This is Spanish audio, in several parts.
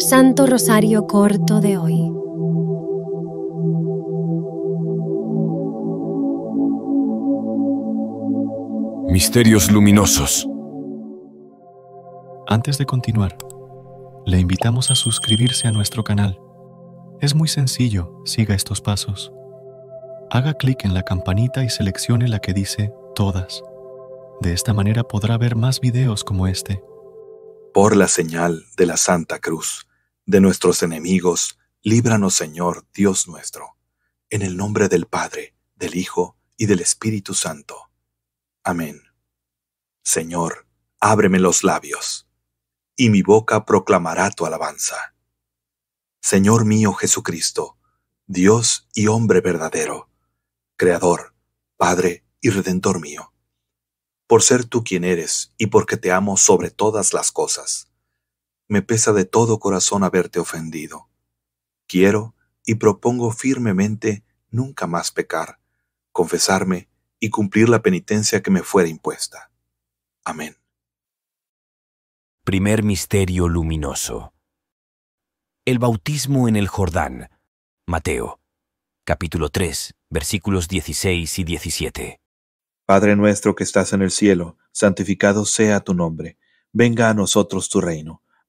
Santo Rosario Corto de hoy. Misterios Luminosos. Antes de continuar, le invitamos a suscribirse a nuestro canal. Es muy sencillo, siga estos pasos. Haga clic en la campanita y seleccione la que dice Todas. De esta manera podrá ver más videos como este. Por la señal de la Santa Cruz de nuestros enemigos, líbranos Señor, Dios nuestro, en el nombre del Padre, del Hijo y del Espíritu Santo. Amén. Señor, ábreme los labios, y mi boca proclamará tu alabanza. Señor mío Jesucristo, Dios y hombre verdadero, Creador, Padre y Redentor mío, por ser tú quien eres y porque te amo sobre todas las cosas me pesa de todo corazón haberte ofendido. Quiero y propongo firmemente nunca más pecar, confesarme y cumplir la penitencia que me fuera impuesta. Amén. Primer Misterio Luminoso. El bautismo en el Jordán. Mateo, capítulo 3, versículos 16 y 17. Padre nuestro que estás en el cielo, santificado sea tu nombre, venga a nosotros tu reino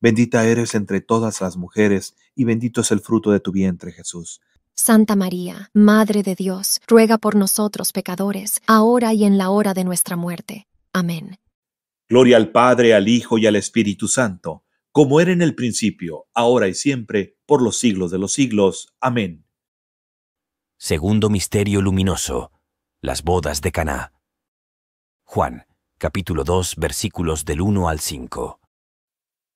Bendita eres entre todas las mujeres, y bendito es el fruto de tu vientre, Jesús. Santa María, Madre de Dios, ruega por nosotros pecadores, ahora y en la hora de nuestra muerte. Amén. Gloria al Padre, al Hijo y al Espíritu Santo, como era en el principio, ahora y siempre, por los siglos de los siglos. Amén. Segundo misterio luminoso. Las bodas de Caná. Juan, capítulo 2, versículos del 1 al 5.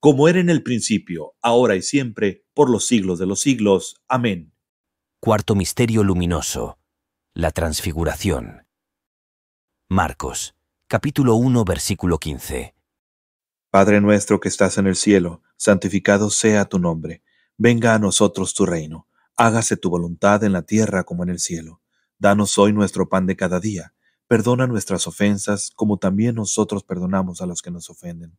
como era en el principio, ahora y siempre, por los siglos de los siglos. Amén. Cuarto Misterio Luminoso. La Transfiguración. Marcos, capítulo 1, versículo 15. Padre nuestro que estás en el cielo, santificado sea tu nombre. Venga a nosotros tu reino. Hágase tu voluntad en la tierra como en el cielo. Danos hoy nuestro pan de cada día. Perdona nuestras ofensas como también nosotros perdonamos a los que nos ofenden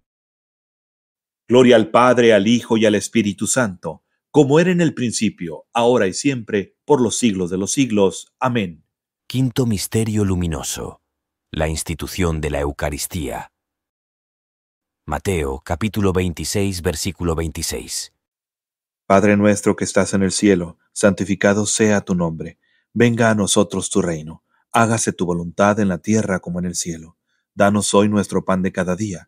Gloria al Padre, al Hijo y al Espíritu Santo, como era en el principio, ahora y siempre, por los siglos de los siglos. Amén. Quinto Misterio Luminoso. La institución de la Eucaristía. Mateo capítulo 26 versículo 26. Padre nuestro que estás en el cielo, santificado sea tu nombre. Venga a nosotros tu reino. Hágase tu voluntad en la tierra como en el cielo. Danos hoy nuestro pan de cada día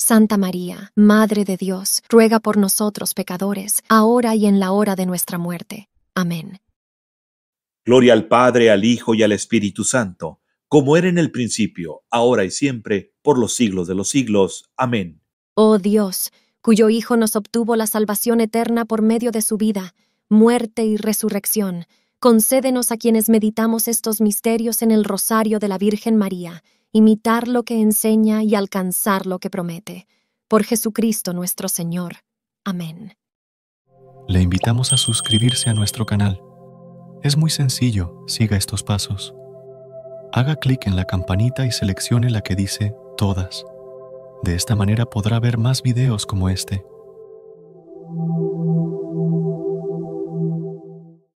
Santa María, Madre de Dios, ruega por nosotros pecadores, ahora y en la hora de nuestra muerte. Amén. Gloria al Padre, al Hijo y al Espíritu Santo, como era en el principio, ahora y siempre, por los siglos de los siglos. Amén. Oh Dios, cuyo Hijo nos obtuvo la salvación eterna por medio de su vida, muerte y resurrección, concédenos a quienes meditamos estos misterios en el rosario de la Virgen María imitar lo que enseña y alcanzar lo que promete. Por Jesucristo nuestro Señor. Amén. Le invitamos a suscribirse a nuestro canal. Es muy sencillo, siga estos pasos. Haga clic en la campanita y seleccione la que dice Todas. De esta manera podrá ver más videos como este.